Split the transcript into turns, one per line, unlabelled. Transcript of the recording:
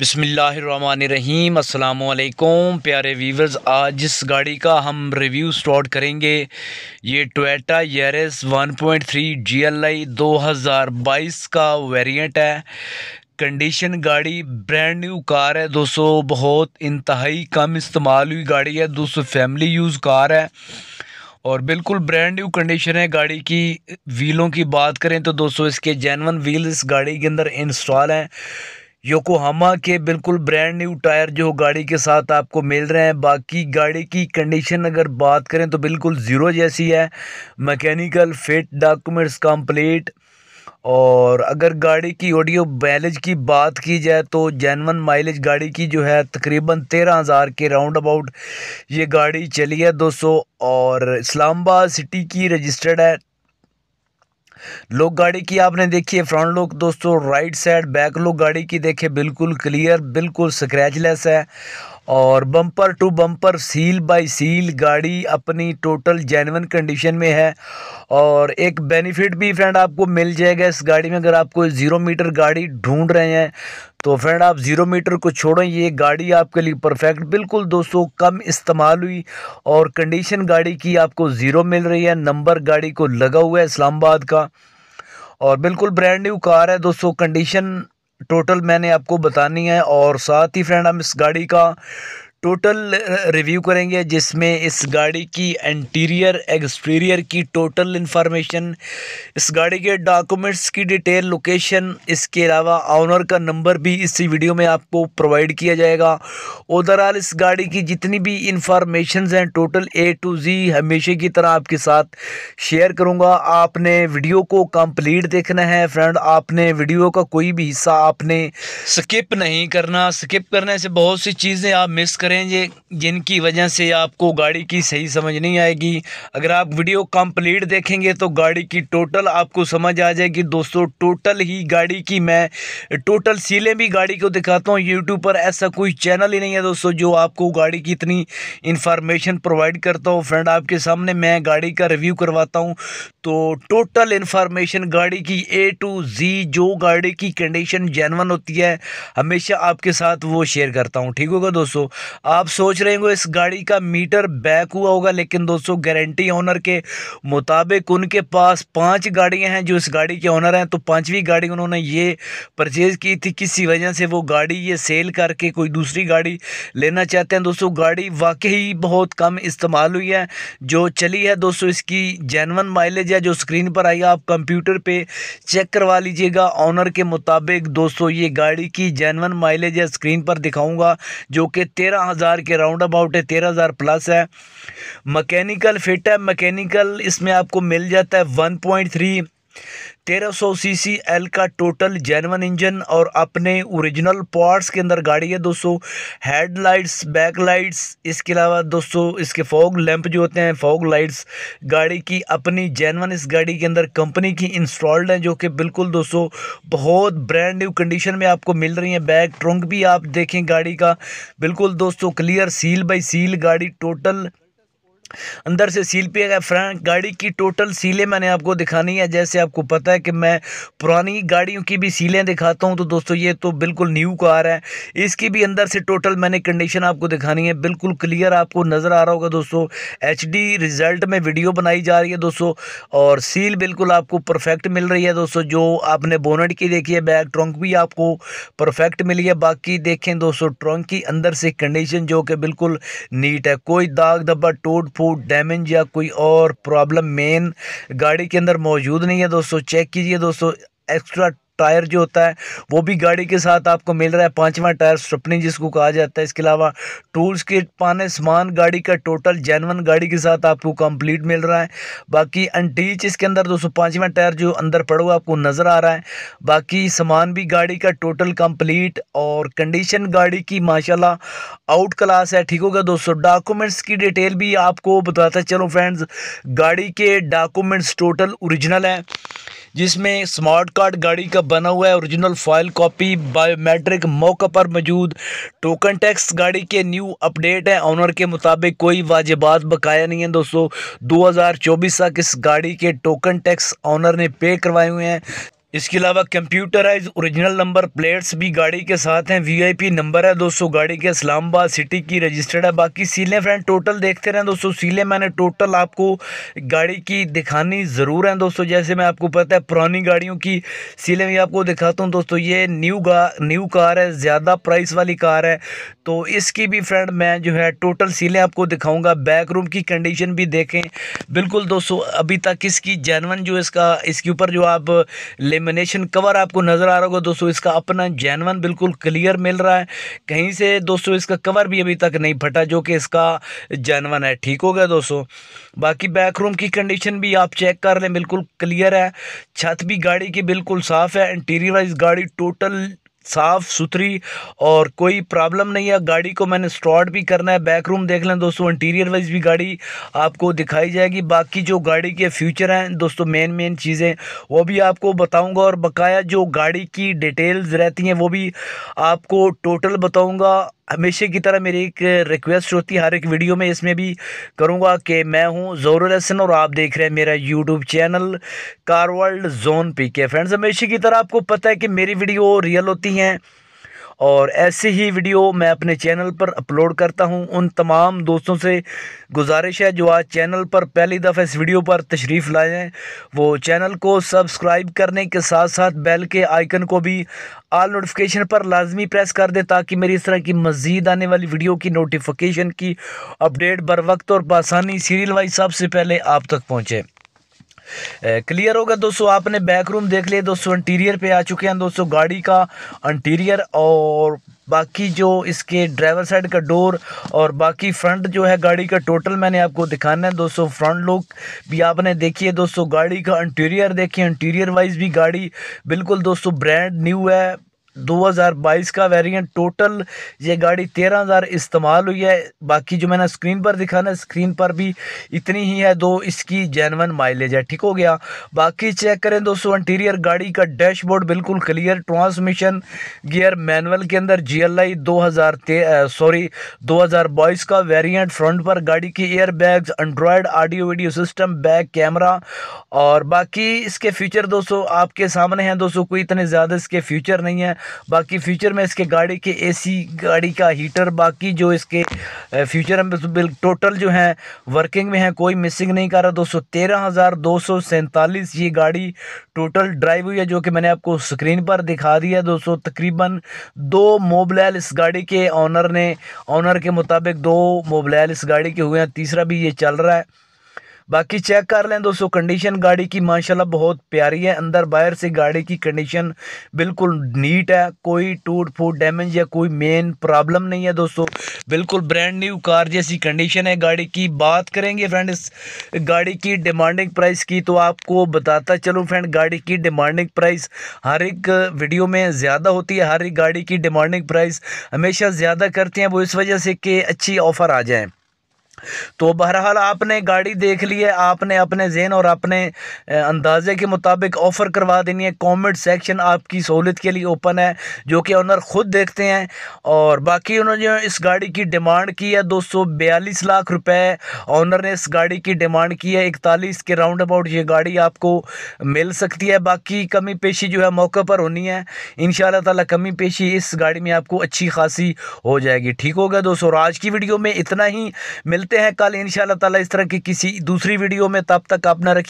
बिसमीम अल्लाम प्यारे वीवर्स आज जिस गाड़ी का हम रिव्यू स्टार्ट करेंगे ये एल आई 1.3 हज़ार बाईस का वेरिएंट है कंडीशन गाड़ी ब्रांड न्यू कार है दोस्तों बहुत इंतहाई कम इस्तेमाल हुई गाड़ी है दोस्तों फैमिली यूज़ कार है और बिल्कुल ब्रांड न्यू कंडीशन है गाड़ी की व्हीलों की बात करें तो दोस्तों इसके जैनवन व्हील इस गाड़ी के अंदर इंस्टॉल हैं योकोहामा के बिल्कुल ब्रांड न्यू टायर जो गाड़ी के साथ आपको मिल रहे हैं बाकी गाड़ी की कंडीशन अगर बात करें तो बिल्कुल ज़ीरो जैसी है मैकेनिकल फिट डॉक्यूमेंट्स कंप्लीट और अगर गाड़ी की ऑडियो बैलेज की बात की जाए तो जैनवन माइलेज गाड़ी की जो है तकरीबन तेरह हज़ार के राउंड अबाउट ये गाड़ी चली है दोस्तों और इस्लामाबाद सिटी की रजिस्टर्ड है लोग गाड़ी की आपने देखी है फ्रंट लुक दोस्तों राइट साइड बैक लुक गाड़ी की देखिए बिल्कुल क्लियर बिल्कुल स्क्रैचलेस है और bumper to bumper seal by seal गाड़ी अपनी टोटल जेनवन कंडीशन में है और एक बेनिफिट भी फ्रेंड आपको मिल जाएगा इस गाड़ी में अगर आपको ज़ीरो मीटर गाड़ी ढूंढ रहे हैं तो फ्रेंड आप ज़ीरो मीटर को छोड़ें ये गाड़ी आपके लिए परफेक्ट बिल्कुल दोस्तों कम इस्तेमाल हुई और कंडीशन गाड़ी की आपको ज़ीरो मिल रही है नंबर गाड़ी को लगा हुआ है इस्लामाबाद का और बिल्कुल ब्रांड न्यू कार है दोस्तों कंडीशन टोटल मैंने आपको बतानी है और साथ ही फ्रेंड हम इस गाड़ी का टोटल रिव्यू करेंगे जिसमें इस गाड़ी की इंटीरियर एक्सटीरियर की टोटल इन्फॉर्मेशन इस गाड़ी के डॉक्यूमेंट्स की डिटेल लोकेशन इसके अलावा ऑनर का नंबर भी इसी वीडियो में आपको प्रोवाइड किया जाएगा ओवरऑल इस गाड़ी की जितनी भी इंफॉर्मेशन हैं टोटल ए टू जी हमेशा की तरह आपके साथ शेयर करूँगा आपने वीडियो को कम्प्लीट देखना है फ्रेंड आपने वीडियो का कोई भी हिस्सा आपने स्किप नहीं करना स्किप करने से बहुत सी चीज़ें आप मिस करें करेंगे जिनकी वजह से आपको गाड़ी की सही समझ नहीं आएगी अगर आप वीडियो कंप्लीट देखेंगे तो गाड़ी की टोटल आपको समझ आ जाएगी दोस्तों टोटल ही गाड़ी की मैं टोटल सीलें भी गाड़ी को दिखाता हूँ यूट्यूब पर ऐसा कोई चैनल ही नहीं है दोस्तों जो आपको गाड़ी की इतनी इन्फॉर्मेशन प्रोवाइड करता हूँ फ्रेंड आपके सामने मैं गाड़ी का रिव्यू करवाता हूँ तो टोटल इन्फॉर्मेशन गाड़ी की ए टू जी जो गाड़ी की कंडीशन जैनवन होती है हमेशा आपके साथ वो शेयर करता हूँ ठीक होगा दोस्तों आप सोच रहे हो इस गाड़ी का मीटर बैक हुआ होगा लेकिन दोस्तों गारंटी ऑनर के मुताबिक उनके पास पांच गाड़ियां हैं जो इस गाड़ी के ऑनर हैं तो पांचवी गाड़ी उन्होंने ये परचेज़ की थी किसी वजह से वो गाड़ी ये सेल करके कोई दूसरी गाड़ी लेना चाहते हैं दोस्तों गाड़ी वाकई बहुत कम इस्तेमाल हुई है जो चली है दोस्तों इसकी जैनवन माइलेज है जो स्क्रीन पर आई आप कंप्यूटर पर चेक करवा लीजिएगा ऑनर के मुताबिक दोस्तों ये गाड़ी की जैनवन माइलेज है स्क्रीन पर दिखाऊँगा जो कि तेरह हज़ार के राउंड अबाउट है तेरह हज़ार प्लस है मकैनिकल फिट है मकैनिकल इसमें आपको मिल जाता है वन पॉइंट थ्री तेरह सौ सी एल का टोटल जैनवन इंजन और अपने ओरिजिनल पार्ट्स के अंदर गाड़ी है दोस्तों हेडलाइट्स बैक लाइट्स इसके अलावा दोस्तों इसके फॉग लैंप जो होते हैं फॉग लाइट्स गाड़ी की अपनी जैनवन इस गाड़ी के अंदर कंपनी की इंस्टॉल्ड हैं जो कि बिल्कुल दोस्तों बहुत ब्रांड न्यू कंडीशन में आपको मिल रही है बैक ट्रंक भी आप देखें गाड़ी का बिल्कुल दोस्तों क्लियर सील बाई सील गाड़ी टोटल अंदर से सील पे गया फ्रंट गाड़ी की टोटल सीलें मैंने आपको दिखानी है जैसे आपको पता है कि मैं पुरानी गाड़ियों की भी सीलें दिखाता हूं तो दोस्तों ये तो बिल्कुल न्यू कार है इसकी भी अंदर से टोटल मैंने कंडीशन आपको दिखानी है बिल्कुल क्लियर आपको नज़र आ रहा होगा दोस्तों एच रिज़ल्ट में वीडियो बनाई जा रही है दोस्तों और सील बिल्कुल आपको परफेक्ट मिल रही है दोस्तों जो आपने बोनट की देखी है बैक ट्रंक भी आपको परफेक्ट मिली है बाकी देखें दोस्तों ट्रंक की अंदर से कंडीशन जो कि बिल्कुल नीट है कोई दाग धब्बा टोट फूट फूड डैमेज या कोई और प्रॉब्लम मेन गाड़ी के अंदर मौजूद नहीं है दोस्तों चेक कीजिए दोस्तों एक्स्ट्रा टायर जो होता है वो भी गाड़ी के साथ आपको मिल रहा है पांचवा टायर स्टपनी जिसको कहा जाता है इसके अलावा टूल्स किट पाने सामान गाड़ी का टोटल जैनवन गाड़ी के साथ आपको कंप्लीट मिल रहा है बाकी अनटीच इसके अंदर दोस्तों पांचवा टायर जो अंदर पड़ा हुआ आपको नज़र आ रहा है बाकी सामान भी गाड़ी का टोटल कम्प्लीट और कंडीशन गाड़ी की माशाला आउट क्लास है ठीक होगा दोस्तों डॉक्यूमेंट्स की डिटेल भी आपको बताता चलो फ्रेंड्स गाड़ी के डॉक्यूमेंट्स टोटल औरिजिनल हैं जिसमें स्मार्ट कार्ड गाड़ी का बना हुआ है ओरिजिनल फाइल कॉपी बायोमेट्रिक मौका पर मौजूद टोकन टैक्स गाड़ी के न्यू अपडेट है ऑनर के मुताबिक कोई वाजिबात बकाया नहीं है दोस्तों 2024 तक इस गाड़ी के टोकन टैक्स ऑनर ने पे करवाए हुए हैं इसके अलावा कंप्यूटराइज ओरिजिनल नंबर प्लेट्स भी गाड़ी के साथ हैं वीआईपी नंबर है दोस्तों गाड़ी के इस्लामाबाद सिटी की रजिस्टर्ड है बाकी सीलें फ्रेंड टोटल देखते रहें दोस्तों सीलें मैंने टोटल आपको गाड़ी की दिखानी ज़रूर है दोस्तों जैसे मैं आपको पता है पुरानी गाड़ियों की सीलें भी आपको दिखाता हूँ दोस्तों ये न्यू गा न्यू कार है ज़्यादा प्राइस वाली कार है तो इसकी भी फ्रेंड मैं जो है टोटल सीलें आपको दिखाऊँगा बैक रूम की कंडीशन भी देखें बिल्कुल दोस्तों अभी तक इसकी जैनवन जो इसका इसके ऊपर जो आप ले लेमिनेशन कवर आपको नज़र आ रहा होगा दोस्तों इसका अपना जैनवन बिल्कुल क्लियर मिल रहा है कहीं से दोस्तों इसका कवर भी अभी तक नहीं फटा जो कि इसका जैनवन है ठीक हो गया दोस्तों बाकी बैकरूम रूम की कंडीशन भी आप चेक कर लें बिल्कुल क्लियर है छत भी गाड़ी की बिल्कुल साफ़ है इंटीरियर वाइज गाड़ी टोटल साफ़ सुथरी और कोई प्रॉब्लम नहीं है गाड़ी को मैंने स्टार्ट भी करना है बैक रूम देख लें दोस्तों इंटीरियर वाइज भी गाड़ी आपको दिखाई जाएगी बाकी जो गाड़ी के फ्यूचर हैं दोस्तों मेन मेन चीज़ें वो भी आपको बताऊंगा और बकाया जो गाड़ी की डिटेल्स रहती हैं वो भी आपको टोटल बताऊँगा हमेशा की तरह मेरी एक रिक्वेस्ट होती है हर एक वीडियो में इसमें भी करूँगा कि मैं हूँ ज़ोर हसन और आप देख रहे हैं मेरा YouTube channel car world zone P K friends हमेशा की तरह आपको पता है कि मेरी वीडियो रियल होती हैं और ऐसी ही वीडियो मैं अपने चैनल पर अपलोड करता हूँ उन तमाम दोस्तों से गुजारिश है जो आज चैनल पर पहली दफ़ा इस वीडियो पर तशरीफ़ लाए हैं वो चैनल को सब्सक्राइब करने के साथ साथ बेल के आइकन को भी आल नोटिफिकेशन पर लाजमी प्रेस कर दें ताकि मेरी इस तरह की मज़ीद आने वाली वीडियो की नोटिफिकेशन की अपडेट बर वक्त और बसानी सीरियल वाइज सबसे पहले आप तक पहुँचें क्लियर होगा दोस्तों आपने बैक रूम देख लिया दोस्तों इंटीरियर पे आ चुके हैं दोस्तों गाड़ी का इंटीरियर और बाकी जो इसके ड्राइवर साइड का डोर और बाकी फ्रंट जो है गाड़ी का टोटल मैंने आपको दिखाना है दोस्तों फ्रंट लुक भी आपने देखी है दोस्तों गाड़ी का इंटीरियर देखिए इंटीरियर वाइज भी गाड़ी बिल्कुल दोस्तों ब्रांड न्यू है 2022 का वेरिएंट टोटल ये गाड़ी 13000 इस्तेमाल हुई है बाकी जो मैंने स्क्रीन पर दिखाना ना स्क्रीन पर भी इतनी ही है दो इसकी जैनवन माइलेज है ठीक हो गया बाकी चेक करें दोस्तों इंटीरियर गाड़ी का डैशबोर्ड बिल्कुल क्लियर ट्रांसमिशन गियर मैनुअल के अंदर जी एल आई दो हज़ार सॉरी दो हज़ार बाईस का वेरियंट फ्रंट पर गाड़ी की air bags android audio video system back camera और बाकी इसके फीचर दोस्तों आपके सामने हैं दोस्तों कोई इतने ज़्यादा इसके फीचर नहीं है बाकी फ्यूचर में इसके गाड़ी के एसी गाड़ी का हीटर बाकी जो इसके फ्यूचर में तो बिल टोटल जो है वर्किंग में है कोई मिसिंग नहीं कर रहा दो सौ तेरह हज़ार दो सौ सैंतालीस ये गाड़ी टोटल ड्राइव हुई है जो कि मैंने आपको स्क्रीन पर दिखा दिया है दो सौ तकरीबन दो मोबलैल इस गाड़ी के ऑनर ने ऑनर के मुताबिक दो मोबलैल इस गाड़ी के हुए हैं तीसरा भी ये चल रहा है बाकी चेक कर लें दोस्तों कंडीशन गाड़ी की माशाल्लाह बहुत प्यारी है अंदर बाहर से गाड़ी की कंडीशन बिल्कुल नीट है कोई टूट फूट डैमेज या कोई मेन प्रॉब्लम नहीं है दोस्तों बिल्कुल ब्रांड न्यू कार जैसी कंडीशन है गाड़ी की बात करेंगे फ्रेंड इस गाड़ी की डिमांडिंग प्राइस की तो आपको बताता चलूँ फ्रेंड गाड़ी की डिमांडिंग प्राइस हर एक वीडियो में ज़्यादा होती है हर एक गाड़ी की डिमांडिंग प्राइस हमेशा ज़्यादा करते हैं वो इस वजह से कि अच्छी ऑफ़र आ जाएँ तो बहरहाल आपने गाड़ी देख ली है आपने अपने जेन और अपने अंदाजे के मुताबिक ऑफ़र करवा देनी है कॉमेंट सेक्शन आपकी सहूलत के लिए ओपन है जो कि ऑनर ख़ुद देखते हैं और बाकी उन्होंने इस गाड़ी की डिमांड की है दो सौ बयालीस लाख रुपए ऑनर ने इस गाड़ी की डिमांड की है इकतालीस के राउंड अबाउट ये गाड़ी आपको मिल सकती है बाकी कमी पेशी जो है मौके पर होनी है इन ताला कमी पेशी इस गाड़ी में आपको अच्छी खासी हो जाएगी ठीक हो गया दोस्तों आज की वीडियो में इतना ही मिल मिलते हैं कल इन ताला इस तरह की किसी दूसरी वीडियो में तब तक अपना रखिए